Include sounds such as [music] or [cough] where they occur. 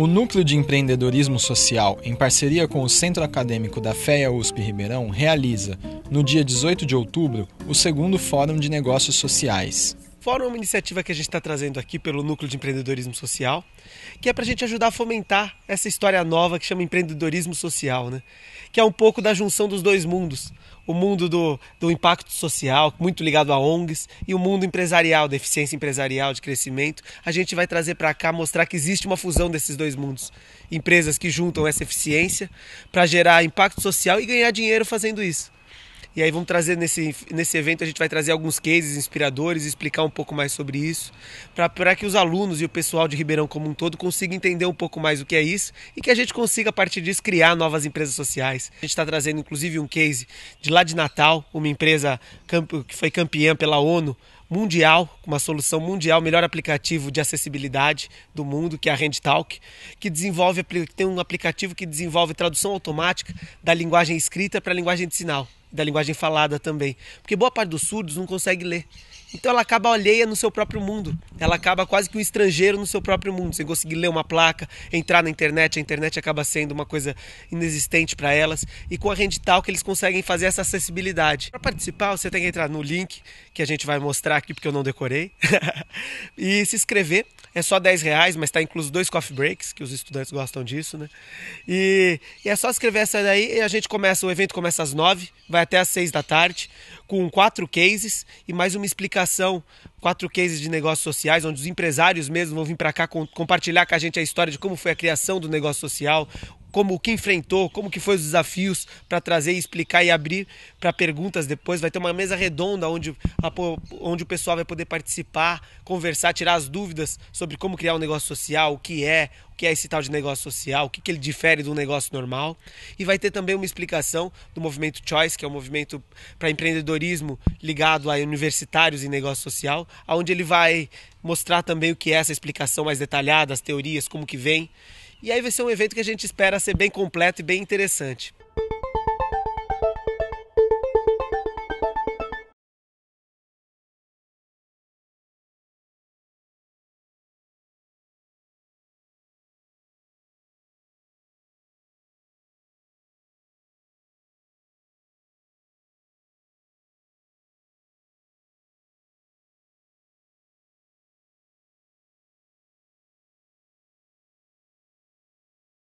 O Núcleo de Empreendedorismo Social, em parceria com o Centro Acadêmico da FEA USP Ribeirão, realiza, no dia 18 de outubro, o segundo Fórum de Negócios Sociais. Fórum é uma iniciativa que a gente está trazendo aqui pelo Núcleo de Empreendedorismo Social, que é para a gente ajudar a fomentar essa história nova que chama empreendedorismo social, né? que é um pouco da junção dos dois mundos o mundo do, do impacto social, muito ligado a ONGs, e o mundo empresarial, da eficiência empresarial, de crescimento. A gente vai trazer para cá, mostrar que existe uma fusão desses dois mundos. Empresas que juntam essa eficiência para gerar impacto social e ganhar dinheiro fazendo isso. E aí vamos trazer nesse, nesse evento, a gente vai trazer alguns cases inspiradores, explicar um pouco mais sobre isso, para que os alunos e o pessoal de Ribeirão como um todo consigam entender um pouco mais o que é isso e que a gente consiga, a partir disso, criar novas empresas sociais. A gente está trazendo, inclusive, um case de lá de Natal, uma empresa que foi campeã pela ONU mundial, uma solução mundial, melhor aplicativo de acessibilidade do mundo, que é a HandTalk, que desenvolve, tem um aplicativo que desenvolve tradução automática da linguagem escrita para a linguagem de sinal da linguagem falada também. Porque boa parte dos surdos não consegue ler. Então ela acaba alheia no seu próprio mundo. Ela acaba quase que um estrangeiro no seu próprio mundo, sem conseguir ler uma placa, entrar na internet. A internet acaba sendo uma coisa inexistente para elas. E com a tal que eles conseguem fazer essa acessibilidade. Para participar, você tem que entrar no link que a gente vai mostrar aqui, porque eu não decorei, [laughs] e se inscrever. É só 10 reais, mas está incluso dois coffee breaks, que os estudantes gostam disso, né? E, e é só escrever essa daí e a gente começa, o evento começa às 9, vai até às 6 da tarde, com quatro cases e mais uma explicação, quatro cases de negócios sociais, onde os empresários mesmo vão vir para cá com, compartilhar com a gente a história de como foi a criação do negócio social, como o que enfrentou, como que foi os desafios para trazer, explicar e abrir para perguntas depois. Vai ter uma mesa redonda onde, a, onde o pessoal vai poder participar, conversar, tirar as dúvidas sobre como criar um negócio social, o que é, o que é esse tal de negócio social, o que, que ele difere do negócio normal. E vai ter também uma explicação do movimento Choice, que é um movimento para empreendedorismo ligado a universitários e negócio social, onde ele vai mostrar também o que é essa explicação mais detalhada, as teorias, como que vem. E aí vai ser um evento que a gente espera ser bem completo e bem interessante.